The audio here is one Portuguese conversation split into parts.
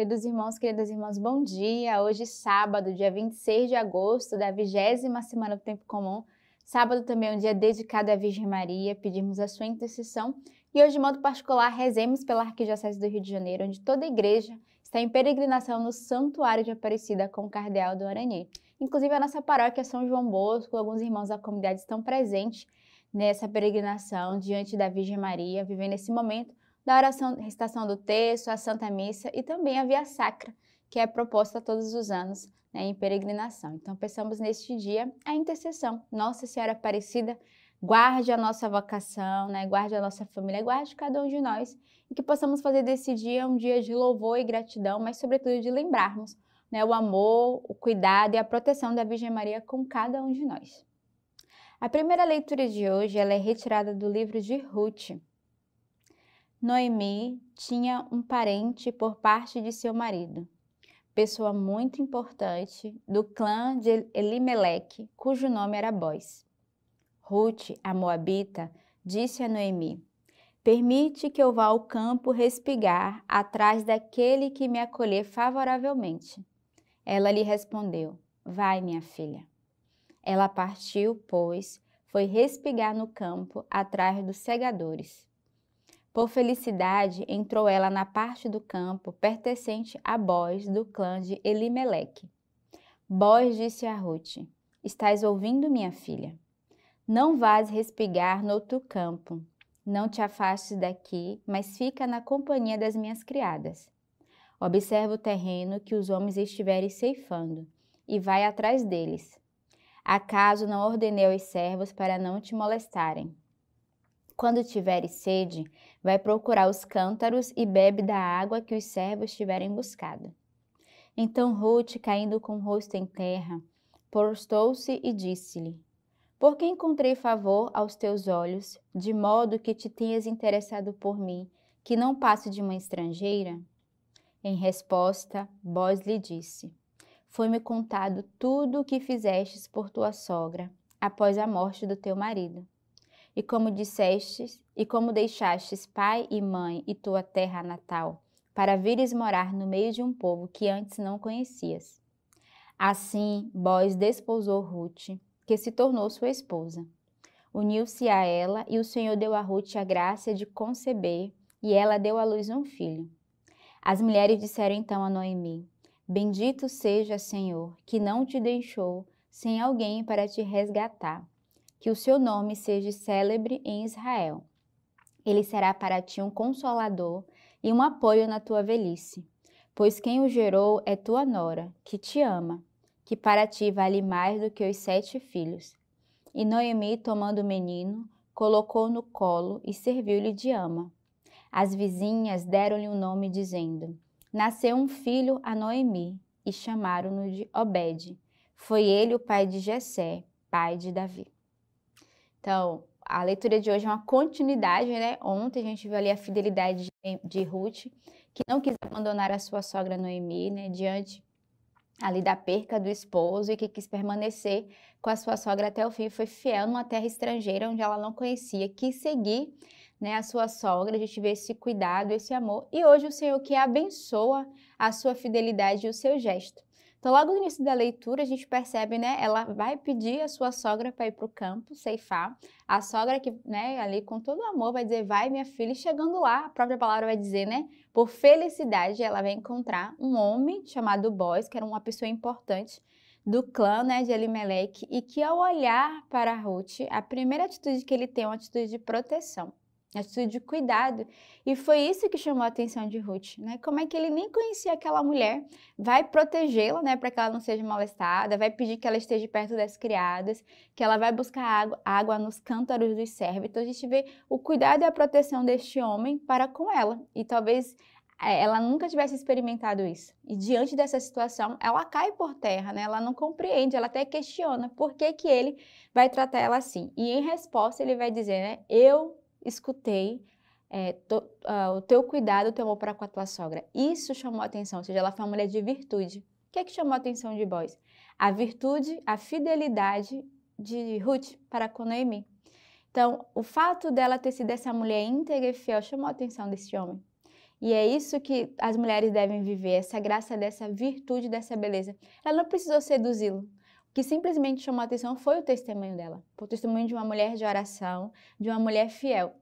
Queridos irmãos, queridas irmãs, bom dia! Hoje, sábado, dia 26 de agosto, da vigésima semana do Tempo Comum. Sábado também é um dia dedicado à Virgem Maria, pedimos a sua intercessão. E hoje, de modo particular, rezemos pela Arquidiocese do Rio de Janeiro, onde toda a igreja está em peregrinação no Santuário de Aparecida com o Cardeal do Aranhê. Inclusive, a nossa paróquia São João Bosco, alguns irmãos da comunidade estão presentes nessa peregrinação diante da Virgem Maria, vivendo esse momento da oração, recitação do texto, a Santa Missa e também a Via Sacra, que é proposta todos os anos né, em peregrinação. Então, pensamos neste dia a intercessão. Nossa Senhora Aparecida, guarde a nossa vocação, né, guarde a nossa família, guarde cada um de nós e que possamos fazer desse dia um dia de louvor e gratidão, mas, sobretudo, de lembrarmos né, o amor, o cuidado e a proteção da Virgem Maria com cada um de nós. A primeira leitura de hoje ela é retirada do livro de Ruth. Noemi tinha um parente por parte de seu marido, pessoa muito importante do clã de Elimelech, cujo nome era Boz. Ruth, a moabita, disse a Noemi: Permite que eu vá ao campo respigar atrás daquele que me acolher favoravelmente. Ela lhe respondeu: Vai, minha filha. Ela partiu, pois, foi respigar no campo atrás dos segadores. Por felicidade, entrou ela na parte do campo pertencente a Boz, do clã de Elimeleque. Boz disse a Ruth: Estás ouvindo, minha filha? Não vás respigar no outro campo. Não te afastes daqui, mas fica na companhia das minhas criadas. Observa o terreno que os homens estiverem ceifando, e vai atrás deles. Acaso não ordenei aos servos para não te molestarem? Quando tiveres sede, vai procurar os cântaros e bebe da água que os servos tiverem buscado. Então Ruth, caindo com o rosto em terra, prostou-se e disse-lhe: Por que encontrei favor aos teus olhos, de modo que te tenhas interessado por mim, que não passo de uma estrangeira? Em resposta, Boz lhe disse: Foi-me contado tudo o que fizestes por tua sogra, após a morte do teu marido e como dissestes, e como deixastes pai e mãe e tua terra natal, para vires morar no meio de um povo que antes não conhecias. Assim, Boaz desposou Ruth, que se tornou sua esposa. Uniu-se a ela, e o Senhor deu a Ruth a graça de conceber, e ela deu à luz um filho. As mulheres disseram então a Noemi: Bendito seja, Senhor, que não te deixou sem alguém para te resgatar que o seu nome seja célebre em Israel. Ele será para ti um consolador e um apoio na tua velhice, pois quem o gerou é tua nora, que te ama, que para ti vale mais do que os sete filhos. E Noemi, tomando o menino, colocou no colo e serviu-lhe de ama. As vizinhas deram-lhe o um nome, dizendo: Nasceu um filho a Noemi, e chamaram-no de Obed. Foi ele o pai de Jessé, pai de Davi. Então, a leitura de hoje é uma continuidade, né? Ontem a gente viu ali a fidelidade de, de Ruth, que não quis abandonar a sua sogra Noemi, né? Diante ali da perca do esposo e que quis permanecer com a sua sogra até o fim, foi fiel numa terra estrangeira onde ela não conhecia, quis seguir né, a sua sogra, a gente vê esse cuidado, esse amor, e hoje o Senhor que abençoa a sua fidelidade e o seu gesto. Então, logo no início da leitura, a gente percebe, né? Ela vai pedir a sua sogra para ir para o campo ceifar. A sogra que, né, ali com todo amor vai dizer, vai minha filha. E chegando lá, a própria palavra vai dizer, né? Por felicidade, ela vai encontrar um homem chamado Boys, que era uma pessoa importante do clã né, de Elimelech, e que ao olhar para Ruth, a primeira atitude que ele tem é uma atitude de proteção atitude de cuidado. E foi isso que chamou a atenção de Ruth, né? Como é que ele nem conhecia aquela mulher, vai protegê-la, né, para que ela não seja molestada, vai pedir que ela esteja perto das criadas, que ela vai buscar água, água nos cântaros dos servos. Então a gente vê o cuidado e a proteção deste homem para com ela. E talvez eh, ela nunca tivesse experimentado isso. E diante dessa situação, ela cai por terra, né? Ela não compreende, ela até questiona por que que ele vai tratar ela assim. E em resposta ele vai dizer, né? Eu escutei é, to, uh, o teu cuidado, o teu amor para com a tua sogra. Isso chamou atenção, ou seja, ela foi uma mulher de virtude. O que é que chamou a atenção de boys? A virtude, a fidelidade de Ruth para com Noemi. Então, o fato dela ter sido essa mulher íntegra e fiel chamou a atenção desse homem. E é isso que as mulheres devem viver, essa graça dessa virtude, dessa beleza. Ela não precisou seduzi-lo, que simplesmente chamou a atenção foi o testemunho dela. O testemunho de uma mulher de oração, de uma mulher fiel,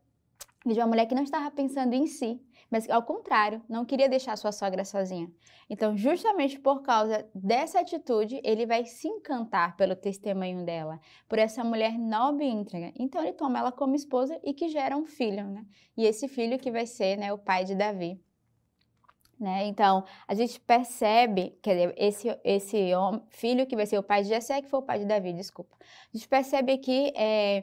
de uma mulher que não estava pensando em si, mas ao contrário, não queria deixar sua sogra sozinha. Então, justamente por causa dessa atitude, ele vai se encantar pelo testemunho dela, por essa mulher nobre e íntegra. Então, ele toma ela como esposa e que gera um filho, né? E esse filho que vai ser né, o pai de Davi. Né? Então, a gente percebe, quer dizer, esse, esse homem, filho que vai ser o pai de Jessé, que foi o pai de Davi, desculpa. A gente percebe que é,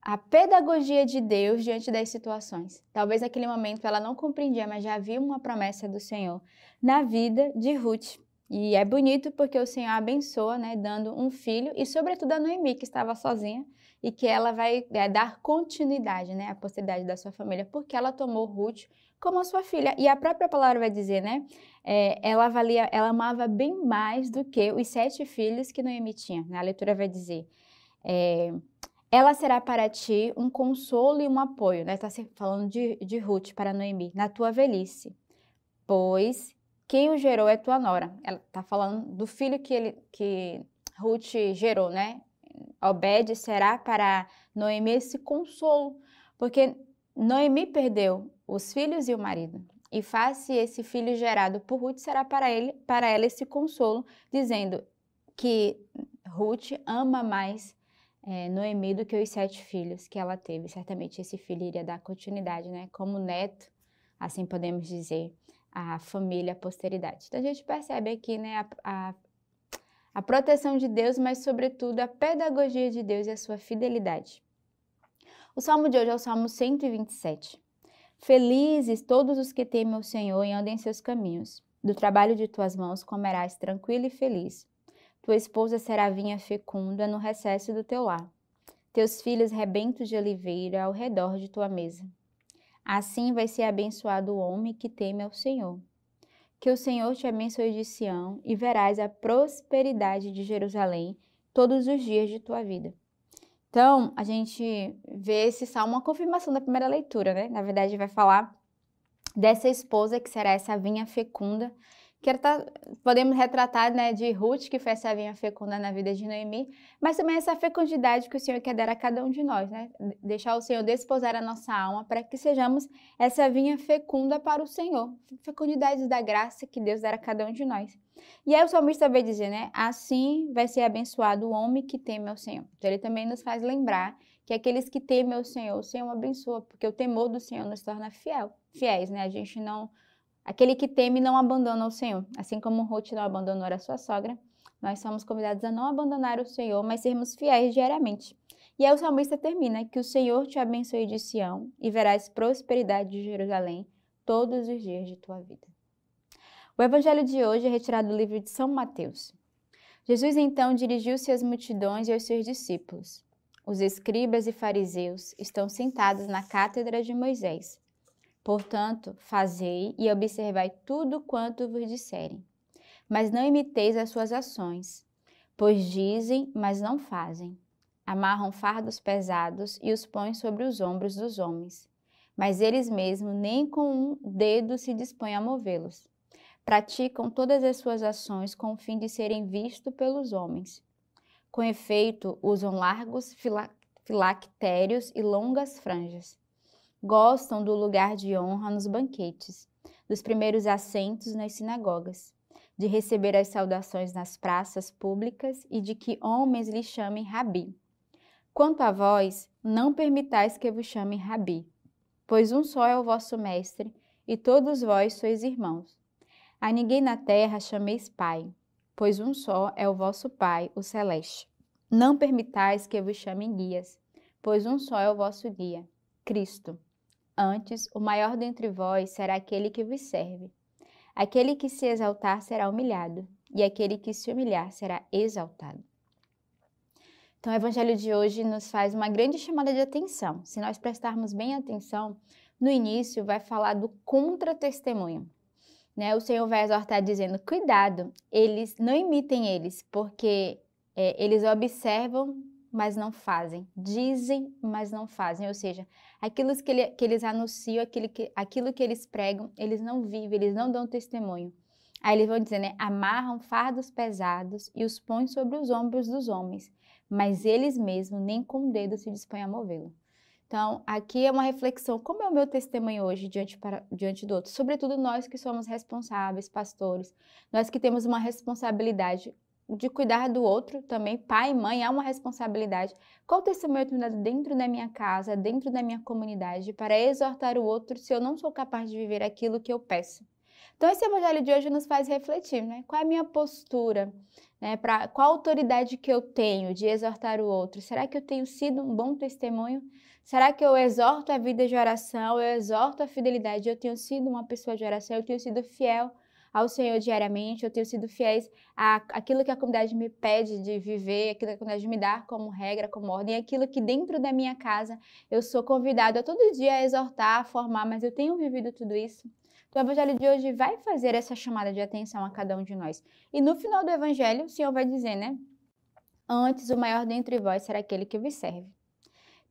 a pedagogia de Deus diante das situações. Talvez naquele momento ela não compreendia, mas já havia uma promessa do Senhor na vida de Ruth. E é bonito porque o Senhor abençoa, né, dando um filho e sobretudo a Noemi, que estava sozinha, e que ela vai é, dar continuidade né, à posteridade da sua família, porque ela tomou Ruth como a sua filha. E a própria palavra vai dizer, né? É, ela, valia, ela amava bem mais do que os sete filhos que Noemi tinha. Né? A leitura vai dizer. É, ela será para ti um consolo e um apoio, né? Está falando de, de Ruth para Noemi, na tua velhice. Pois quem o gerou é tua nora. Ela está falando do filho que, ele, que Ruth gerou, né? Obed será para Noemi esse consolo, porque Noemi perdeu os filhos e o marido. E face esse filho gerado por Ruth será para ele, para ela esse consolo, dizendo que Ruth ama mais é, Noemi do que os sete filhos que ela teve. Certamente esse filho iria dar continuidade, né? Como neto, assim podemos dizer, à família, à posteridade. Então a gente percebe aqui, né, a, a a proteção de Deus, mas sobretudo a pedagogia de Deus e a sua fidelidade. O salmo de hoje é o Salmo 127. Felizes todos os que temem o Senhor e andem em seus caminhos. Do trabalho de tuas mãos comerás tranquilo e feliz. Tua esposa será vinha fecunda no recesso do teu lar. Teus filhos rebentos de oliveira ao redor de tua mesa. Assim vai ser abençoado o homem que teme ao Senhor que o Senhor te abençoe de Sião e verás a prosperidade de Jerusalém todos os dias de tua vida. Então, a gente vê esse salmo, uma confirmação da primeira leitura, né? Na verdade, vai falar dessa esposa que será essa vinha fecunda tá, podemos retratar né, de Ruth, que foi essa vinha fecunda na vida de Noemi, mas também essa fecundidade que o Senhor quer dar a cada um de nós, né? deixar o Senhor desposar a nossa alma para que sejamos essa vinha fecunda para o Senhor, fecundidade da graça que Deus dará a cada um de nós. E aí o salmista vai dizer, né? Assim vai ser abençoado o homem que teme ao Senhor. Então ele também nos faz lembrar que aqueles que temem ao Senhor, o Senhor abençoa, porque o temor do Senhor nos torna fiel, fiéis, né? A gente não Aquele que teme não abandona o Senhor. Assim como Ruth não abandonou a sua sogra, nós somos convidados a não abandonar o Senhor, mas sermos fiéis diariamente. E aí o salmista termina: Que o Senhor te abençoe de Sião e verás prosperidade de Jerusalém todos os dias de tua vida. O evangelho de hoje é retirado do livro de São Mateus. Jesus então dirigiu-se às multidões e aos seus discípulos. Os escribas e fariseus estão sentados na cátedra de Moisés Portanto, fazei e observai tudo quanto vos disserem. Mas não imiteis as suas ações, pois dizem, mas não fazem. Amarram fardos pesados e os põem sobre os ombros dos homens, mas eles mesmos nem com um dedo se dispõem a movê-los. Praticam todas as suas ações com o fim de serem vistos pelos homens. Com efeito, usam largos filactérios e longas franjas gostam do lugar de honra nos banquetes, dos primeiros assentos nas sinagogas, de receber as saudações nas praças públicas e de que homens lhe chamem Rabi. Quanto a vós, não permitais que vos chamem Rabi, pois um só é o vosso Mestre e todos vós sois irmãos. A ninguém na terra chameis Pai, pois um só é o vosso Pai, o Celeste. Não permitais que vos chamem guias, pois um só é o vosso guia, Cristo. Antes, o maior dentre vós será aquele que vos serve. Aquele que se exaltar será humilhado, e aquele que se humilhar será exaltado. Então, o evangelho de hoje nos faz uma grande chamada de atenção. Se nós prestarmos bem atenção, no início vai falar do contra-testemunho. Né? O Senhor vai exortar dizendo: cuidado, eles não imitem eles, porque é, eles observam mas não fazem, dizem, mas não fazem. Ou seja, aquilo que, ele, que eles anunciam, aquilo que, aquilo que eles pregam, eles não vivem, eles não dão testemunho. Aí eles vão dizer, né? Amarram fardos pesados e os põem sobre os ombros dos homens, mas eles mesmos nem com o dedo se dispõem a movê-lo. Então, aqui é uma reflexão: como é o meu testemunho hoje diante, para, diante do outro? Sobretudo nós que somos responsáveis, pastores, nós que temos uma responsabilidade de cuidar do outro também, pai e mãe, é uma responsabilidade. Qual testemunho eu tenho dado dentro da minha casa, dentro da minha comunidade, para exortar o outro se eu não sou capaz de viver aquilo que eu peço? Então, esse evangelho de hoje nos faz refletir, né? Qual é a minha postura? Né? Pra, qual a autoridade que eu tenho de exortar o outro? Será que eu tenho sido um bom testemunho? Será que eu exorto a vida de oração? Eu exorto a fidelidade? Eu tenho sido uma pessoa de oração? Eu tenho sido fiel? ao Senhor diariamente, eu tenho sido fiéis àquilo que a comunidade me pede de viver, aquilo que a comunidade me dá como regra, como ordem, aquilo que dentro da minha casa eu sou convidado a todo dia a exortar, a formar, mas eu tenho vivido tudo isso. Então, o Evangelho de hoje vai fazer essa chamada de atenção a cada um de nós. E no final do Evangelho, o Senhor vai dizer, né? Antes, o maior dentre vós será aquele que vos serve.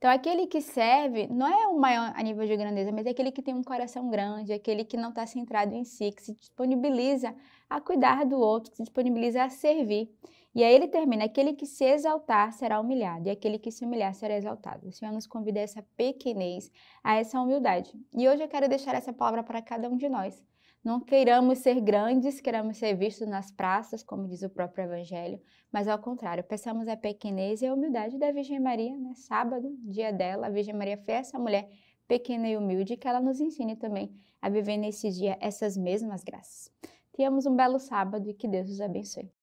Então, aquele que serve não é o maior a nível de grandeza, mas é aquele que tem um coração grande, é aquele que não está centrado em si, que se disponibiliza a cuidar do outro, que se disponibiliza a servir. E aí ele termina: aquele que se exaltar será humilhado, e aquele que se humilhar será exaltado. O Senhor nos convida a essa pequenez, a essa humildade. E hoje eu quero deixar essa palavra para cada um de nós. Não queiramos ser grandes, queiramos ser vistos nas praças, como diz o próprio Evangelho, mas ao contrário, peçamos a pequenez e a humildade da Virgem Maria, né? Sábado, dia dela, a Virgem Maria foi essa mulher pequena e humilde, que ela nos ensine também a viver nesse dia essas mesmas graças. Tenhamos um belo sábado e que Deus os abençoe.